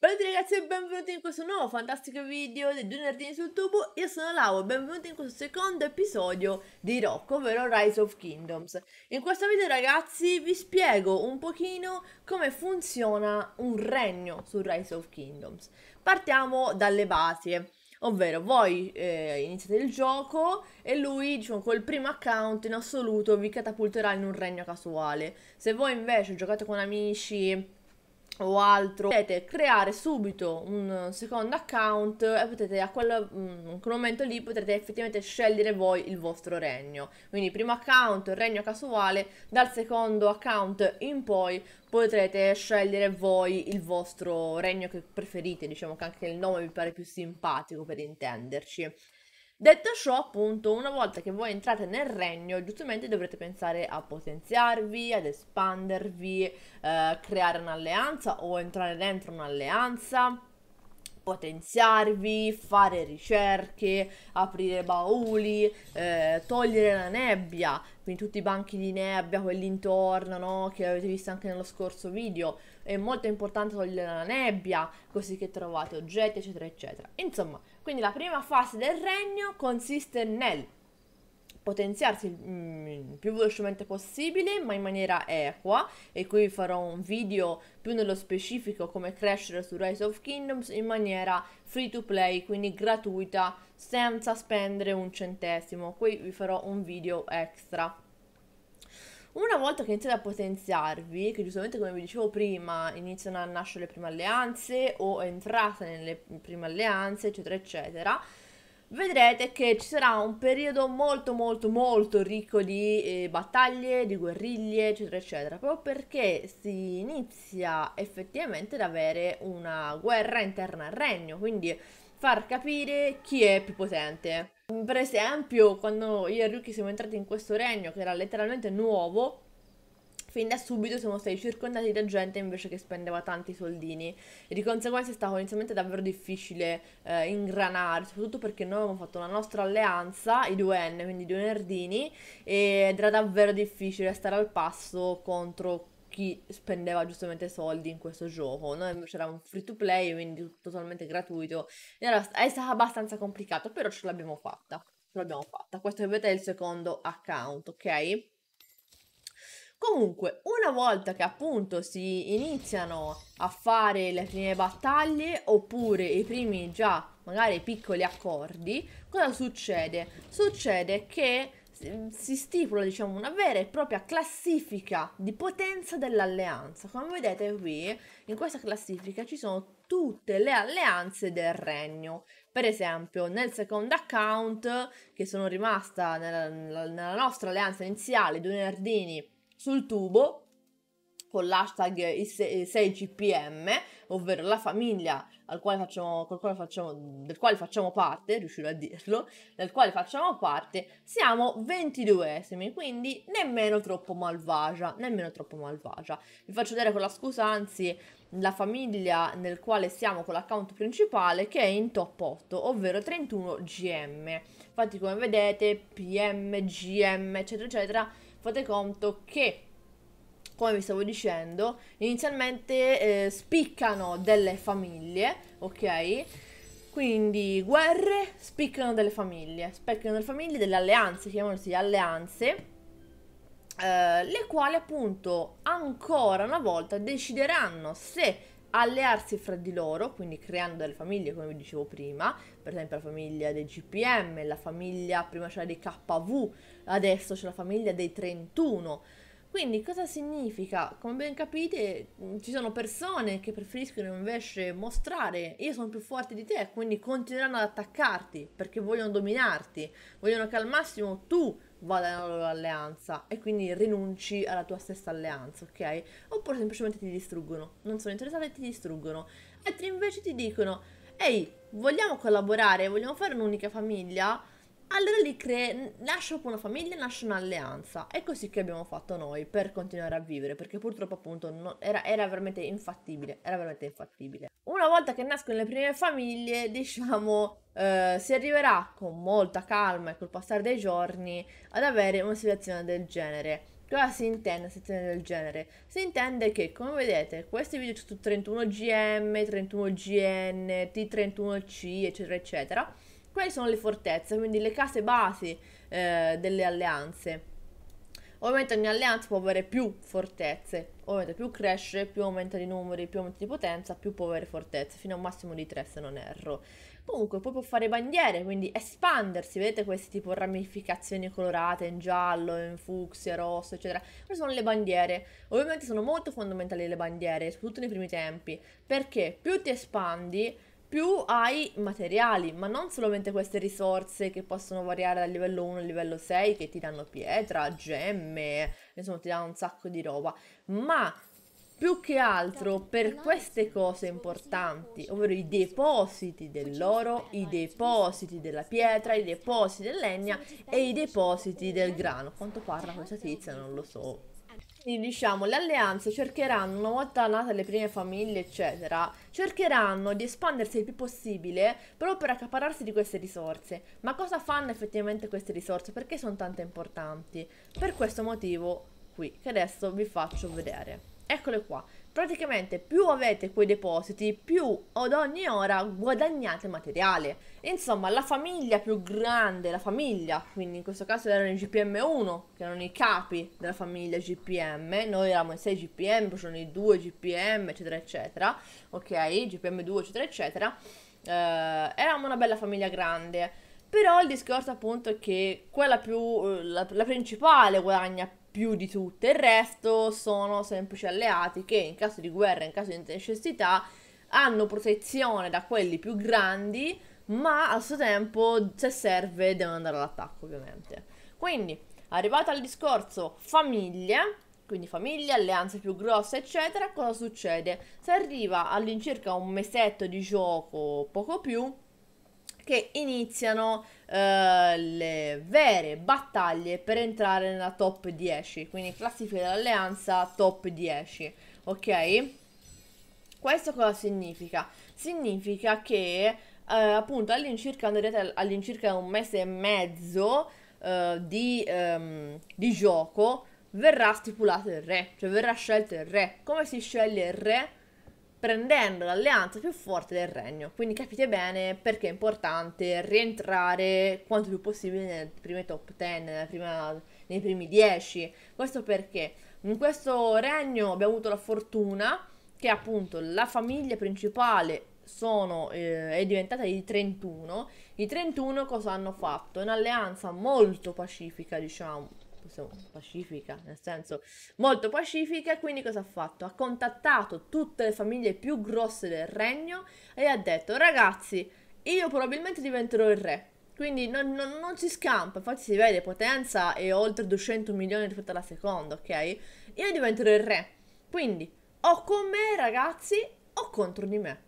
Benvenuti ragazzi e benvenuti in questo nuovo fantastico video di Due Nerdini sul tubo, io sono Lau e benvenuti in questo secondo episodio di Rock, ovvero Rise of Kingdoms. In questo video ragazzi vi spiego un pochino come funziona un regno su Rise of Kingdoms. Partiamo dalle basi, ovvero voi eh, iniziate il gioco e lui diciamo col primo account in assoluto vi catapulterà in un regno casuale. Se voi invece giocate con amici o altro potete creare subito un secondo account e potete a quel, in mm, quel momento lì potrete effettivamente scegliere voi il vostro regno quindi primo account regno casuale dal secondo account in poi potrete scegliere voi il vostro regno che preferite diciamo che anche il nome vi pare più simpatico per intenderci Detto ciò, appunto, una volta che voi entrate nel regno, giustamente dovrete pensare a potenziarvi, ad espandervi, eh, creare un'alleanza o entrare dentro un'alleanza potenziarvi, fare ricerche, aprire bauli, eh, togliere la nebbia, quindi tutti i banchi di nebbia, quelli intorno, no? che avete visto anche nello scorso video, è molto importante togliere la nebbia, così che trovate oggetti, eccetera, eccetera. Insomma, quindi la prima fase del regno consiste nel potenziarsi il mm, più velocemente possibile ma in maniera equa e qui farò un video più nello specifico come crescere su Rise of Kingdoms in maniera free to play quindi gratuita senza spendere un centesimo qui vi farò un video extra una volta che iniziate a potenziarvi, che giustamente come vi dicevo prima, iniziano a nascere le prime alleanze o entrate nelle prime alleanze, eccetera, eccetera, vedrete che ci sarà un periodo molto molto molto ricco di eh, battaglie, di guerriglie, eccetera, eccetera, proprio perché si inizia effettivamente ad avere una guerra interna al regno, quindi far capire chi è più potente. Per esempio, quando io e Ryuki siamo entrati in questo regno, che era letteralmente nuovo, fin da subito siamo stati circondati da gente invece che spendeva tanti soldini e di conseguenza è stato inizialmente davvero difficile eh, ingranare, soprattutto perché noi avevamo fatto la nostra alleanza, i due N, quindi i due nerdini, ed era davvero difficile stare al passo contro chi spendeva giustamente soldi in questo gioco. Noi invece era un free to play, quindi totalmente gratuito. E Era, è stato abbastanza complicato, però ce l'abbiamo fatta. Ce l'abbiamo fatta. Questo che vedete è il secondo account, ok? Comunque, una volta che appunto si iniziano a fare le prime battaglie oppure i primi già magari piccoli accordi, cosa succede? Succede che si stipula diciamo, una vera e propria classifica di potenza dell'alleanza. Come vedete qui, in questa classifica ci sono tutte le alleanze del regno. Per esempio, nel secondo account, che sono rimasta nella, nella nostra alleanza iniziale, i due nerdini sul tubo, con l'hashtag 6 gpm ovvero la famiglia al quale facciamo, quale facciamo, del quale facciamo parte, riuscirò a dirlo, del quale facciamo parte, siamo 22esimi, quindi nemmeno troppo malvagia, nemmeno troppo malvagia. Vi faccio vedere con la scusa, anzi, la famiglia nel quale siamo con l'account principale che è in top 8, ovvero 31 GM. Infatti come vedete, PM, GM, eccetera, eccetera, fate conto che come vi stavo dicendo, inizialmente eh, spiccano delle famiglie, ok? Quindi guerre spiccano delle famiglie, spiccano delle famiglie, delle alleanze, chiamiamosi alleanze, eh, le quali appunto ancora una volta decideranno se allearsi fra di loro, quindi creando delle famiglie come vi dicevo prima, per esempio la famiglia dei GPM, la famiglia prima c'era dei KV, adesso c'è la famiglia dei 31, quindi cosa significa? Come ben capite mm, ci sono persone che preferiscono invece mostrare io sono più forte di te, quindi continueranno ad attaccarti perché vogliono dominarti, vogliono che al massimo tu vada nella loro alleanza e quindi rinunci alla tua stessa alleanza, ok? Oppure semplicemente ti distruggono, non sono interessati e ti distruggono. Altri invece ti dicono, ehi, vogliamo collaborare, vogliamo fare un'unica famiglia? Allora lì cre- nasce proprio una famiglia, nasce un'alleanza. È così che abbiamo fatto noi per continuare a vivere, perché purtroppo appunto non, era, era, veramente infattibile, era veramente infattibile. Una volta che nascono le prime famiglie, diciamo, eh, si arriverà con molta calma e col passare dei giorni ad avere una situazione del genere. Cosa si intende situazione del genere? Si intende che, come vedete, questi video sono su 31GM, 31GN, T31C, eccetera, eccetera, quelle sono le fortezze, quindi le case basi eh, delle alleanze. Ovviamente ogni alleanza può avere più fortezze, ovviamente più cresce, più aumenta di numeri, più aumenta di potenza, più può avere fortezze, fino a un massimo di 3 se non erro. Comunque poi può fare bandiere, quindi espandersi, vedete queste tipo ramificazioni colorate in giallo, in fucsia, rosso, eccetera. Queste sono le bandiere, ovviamente sono molto fondamentali le bandiere, soprattutto nei primi tempi, perché più ti espandi più hai materiali, ma non solamente queste risorse che possono variare dal livello 1 al livello 6, che ti danno pietra, gemme, insomma ti danno un sacco di roba, ma più che altro per queste cose importanti, ovvero i depositi dell'oro, i depositi della pietra, i depositi del legna e i depositi del grano. Quanto parla questa tizia non lo so. Quindi diciamo, le alleanze cercheranno, una volta nate le prime famiglie, eccetera, cercheranno di espandersi il più possibile proprio per accapararsi di queste risorse. Ma cosa fanno effettivamente queste risorse? Perché sono tante importanti? Per questo motivo qui, che adesso vi faccio vedere. Eccole qua. Praticamente più avete quei depositi, più ad ogni ora guadagnate materiale. Insomma, la famiglia più grande, la famiglia, quindi in questo caso erano i GPM1, che erano i capi della famiglia GPM, noi eravamo i 6 GPM, poi sono i 2 GPM, eccetera, eccetera, ok, GPM2, eccetera, eccetera. Eh, eravamo una bella famiglia grande. Però il discorso appunto è che quella più, eh, la, la principale guadagna più più di tutto il resto sono semplici alleati che in caso di guerra, in caso di necessità, hanno protezione da quelli più grandi, ma al suo tempo, se serve, devono andare all'attacco, ovviamente. Quindi, arrivato al discorso famiglie, quindi famiglie, alleanze più grosse, eccetera, cosa succede? Se arriva all'incirca un mesetto di gioco, poco più, che iniziano uh, le vere battaglie per entrare nella top 10, quindi classifica dell'alleanza top 10, ok? Questo cosa significa? Significa che uh, appunto all'incirca, all'incirca un mese e mezzo uh, di, um, di gioco verrà stipulato il re, cioè verrà scelto il re. Come si sceglie il re? prendendo l'alleanza più forte del regno. Quindi capite bene perché è importante rientrare quanto più possibile nelle prime top 10, prima, nei primi 10. Questo perché in questo regno abbiamo avuto la fortuna che appunto la famiglia principale sono, eh, è diventata i 31. I 31 cosa hanno fatto? Un'alleanza molto pacifica, diciamo, insomma, pacifica, nel senso molto pacifica, e quindi cosa ha fatto? Ha contattato tutte le famiglie più grosse del regno e ha detto ragazzi, io probabilmente diventerò il re. Quindi non, non, non si scampa, infatti si vede, potenza è oltre 200 milioni rispetto alla seconda, ok? Io diventerò il re. Quindi, o con me ragazzi, o contro di me.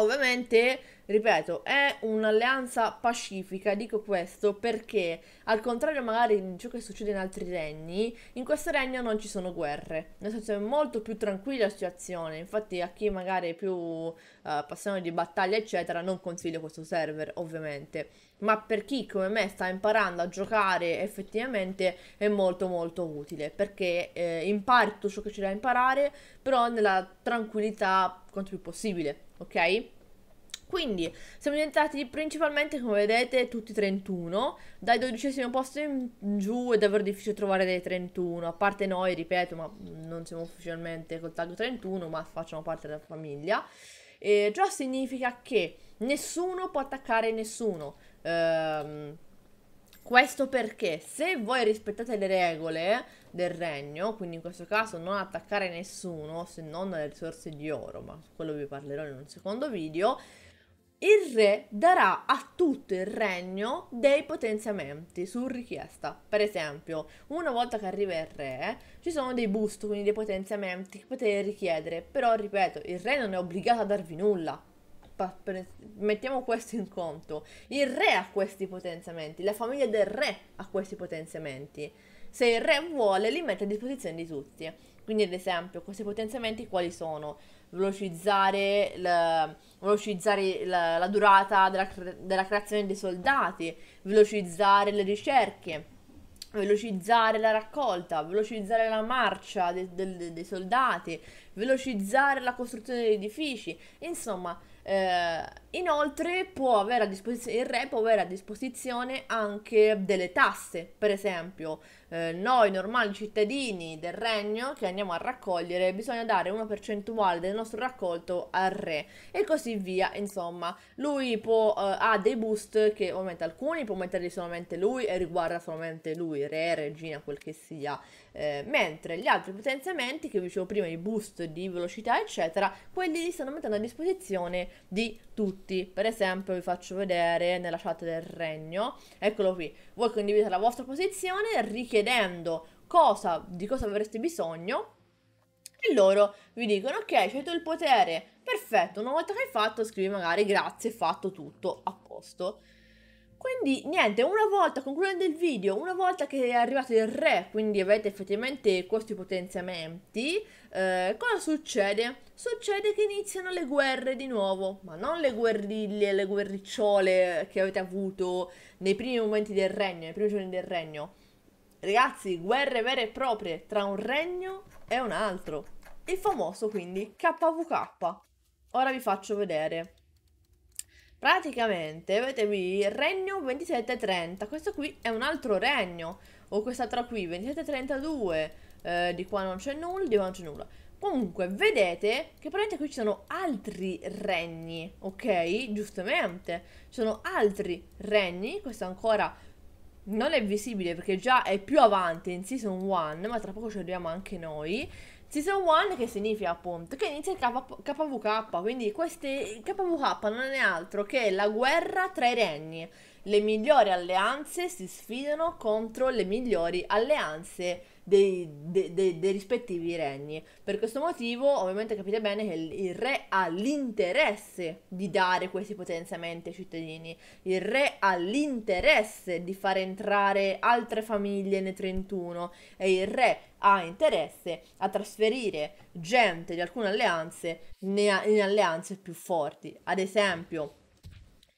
Ovviamente, ripeto, è un'alleanza pacifica, dico questo perché al contrario magari di ciò che succede in altri regni, in questo regno non ci sono guerre, nel senso è molto più tranquilla la situazione, infatti a chi magari è più uh, eh, passione di battaglia eccetera non consiglio questo server ovviamente, ma per chi come me sta imparando a giocare effettivamente è molto molto utile perché eh, impari ciò che c'è da imparare però nella tranquillità quanto più possibile ok? Quindi siamo diventati principalmente, come vedete, tutti 31. Dai dodicesimo posto in giù è davvero difficile trovare dei 31. A parte noi, ripeto, ma non siamo ufficialmente col tag 31, ma facciamo parte della famiglia. E ciò significa che nessuno può attaccare nessuno. Ehm questo perché se voi rispettate le regole del regno, quindi in questo caso non attaccare nessuno se non le risorse di oro, ma su quello vi parlerò in un secondo video, il re darà a tutto il regno dei potenziamenti su richiesta. Per esempio, una volta che arriva il re, ci sono dei boost, quindi dei potenziamenti che potete richiedere, però ripeto, il re non è obbligato a darvi nulla, mettiamo questo in conto, il re ha questi potenziamenti, la famiglia del re ha questi potenziamenti. Se il re vuole li mette a disposizione di tutti. Quindi ad esempio questi potenziamenti quali sono? Velocizzare, la, velocizzare la, la durata della, della creazione dei soldati, velocizzare le ricerche, velocizzare la raccolta, velocizzare la marcia de, de, de, dei soldati, velocizzare la costruzione degli edifici, insomma eh, inoltre può avere a disposizione, il re può avere a disposizione anche delle tasse, per esempio eh, noi normali cittadini del regno che andiamo a raccogliere bisogna dare una percentuale del nostro raccolto al re e così via insomma lui può, eh, ha dei boost che ovviamente alcuni può metterli solamente lui e riguarda solamente lui re regina quel che sia eh, mentre gli altri potenziamenti che vi dicevo prima i boost di velocità eccetera quelli li stanno mettendo a disposizione di tutti. Per esempio, vi faccio vedere nella chat del regno, eccolo qui. Voi condividete la vostra posizione richiedendo cosa, di cosa avreste bisogno e loro vi dicono ok, c'è tutto il potere, perfetto, una volta che hai fatto scrivi magari grazie, fatto tutto, a posto. Quindi niente, una volta concludendo il video, una volta che è arrivato il re, quindi avete effettivamente questi potenziamenti, eh, cosa succede? Succede che iniziano le guerre di nuovo, ma non le guerriglie, le guerricciole che avete avuto nei primi momenti del regno, nei primi giorni del regno. Ragazzi, guerre vere e proprie tra un regno e un altro. Il famoso quindi KVK. Ora vi faccio vedere. Praticamente, vedete qui, regno 2730, questo qui è un altro regno, o quest'altra qui, 2732, eh, di qua non c'è nulla, di qua non c'è nulla. Comunque, vedete che praticamente qui ci sono altri regni, ok? Giustamente, ci sono altri regni, questo ancora non è visibile perché già è più avanti in Season 1, ma tra poco ci arriviamo anche noi. Season 1 che significa appunto che inizia il KV, KVK, quindi questi, il KVK non è altro che la guerra tra i regni le migliori alleanze si sfidano contro le migliori alleanze dei, de, de, dei, rispettivi regni. Per questo motivo, ovviamente, capite bene che il, il, re ha l'interesse di dare questi potenziamenti ai cittadini, il re ha l'interesse di far entrare altre famiglie nei 31 e il re ha interesse a trasferire gente di alcune alleanze in alleanze più forti. Ad esempio,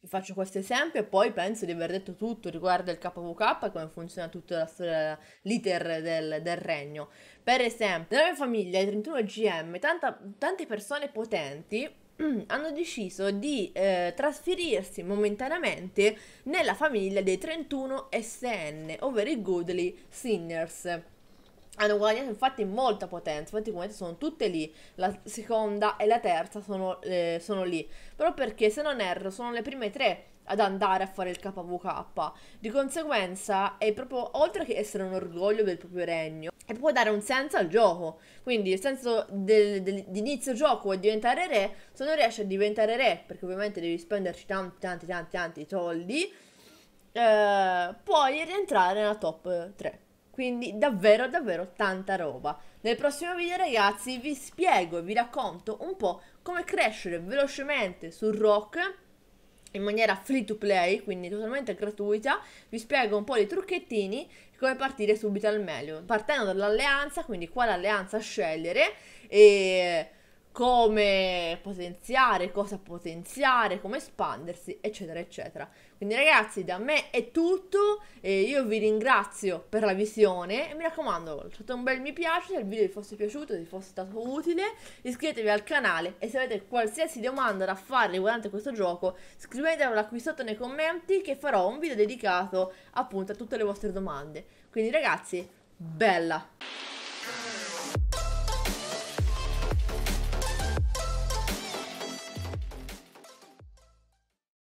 vi faccio questo esempio e poi penso di aver detto tutto riguardo il KVK e come funziona tutta la storia, l'iter del, del regno. Per esempio, nella mia famiglia, i 31 GM, tanta, tante persone potenti hanno deciso di eh, trasferirsi momentaneamente nella famiglia dei 31 SN, ovvero i Goodly Sinners hanno guadagnato infatti molta potenza, infatti come sono tutte lì, la seconda e la terza sono, eh, sono lì, però perché se non erro sono le prime tre ad andare a fare il KVK, di conseguenza è proprio, oltre che essere un orgoglio del proprio regno, è proprio dare un senso al gioco, quindi il senso di inizio gioco è diventare re, se non riesci a diventare re, perché ovviamente devi spenderci tanti tanti tanti tanti soldi, eh, puoi rientrare nella top 3 quindi davvero davvero tanta roba. Nel prossimo video ragazzi vi spiego e vi racconto un po' come crescere velocemente su Rock in maniera free to play, quindi totalmente gratuita, vi spiego un po' di trucchettini e come partire subito al meglio, partendo dall'alleanza, quindi quale alleanza scegliere e come potenziare, cosa potenziare, come espandersi, eccetera, eccetera. Quindi ragazzi da me è tutto, eh, io vi ringrazio per la visione e mi raccomando lasciate un bel mi piace se il video vi fosse piaciuto, se vi fosse stato utile, iscrivetevi al canale e se avete qualsiasi domanda da fare riguardante questo gioco scrivetemela qui sotto nei commenti che farò un video dedicato appunto a tutte le vostre domande. Quindi ragazzi, bella!